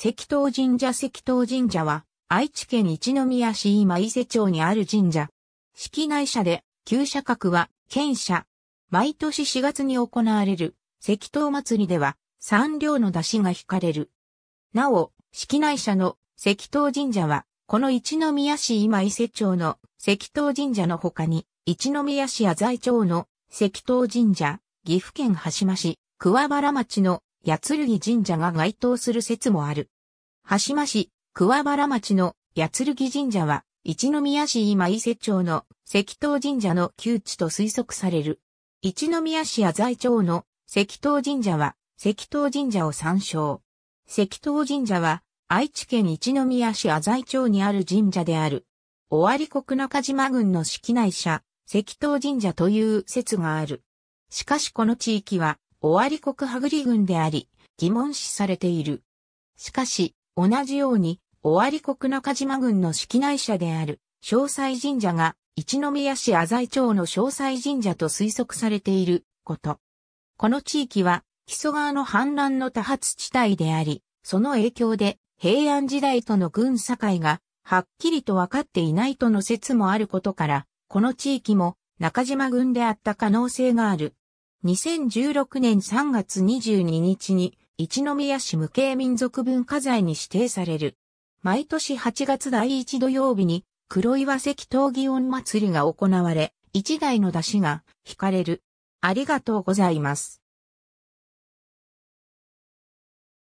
石東神社石東神社は、愛知県一宮市今伊勢町にある神社。式内社で、旧社格は、県社。毎年4月に行われる、石東祭りでは、三両の出汁が引かれる。なお、式内社の石東神社は、この一宮市今伊勢町の石東神社の他に、一宮市や在町の石東神社、岐阜県羽島市、桑原町の八剣神社が該当する説もある。羽島市、桑原町の八剣神社は、一宮市今伊勢町の石東神社の旧地と推測される。一宮市浅在町の石東神社は、石東神社を参照。石東神社は、愛知県一宮市浅井町にある神社である。尾張国中島郡の式内社、石東神社という説がある。しかしこの地域は、尾張国羽栗軍であり、疑問視されている。しかし、同じように、尾張国中島軍の式内社である、詳細神社が、一宮市浅井町の詳細神社と推測されていること。この地域は、木曽川の氾濫の多発地帯であり、その影響で、平安時代との軍境が、はっきりと分かっていないとの説もあることから、この地域も中島軍であった可能性がある。2016年3月22日に、一宮市無形民族文化財に指定される。毎年8月第1土曜日に、黒岩石闘技音祭りが行われ、一台の出汁が引かれる。ありがとうございます。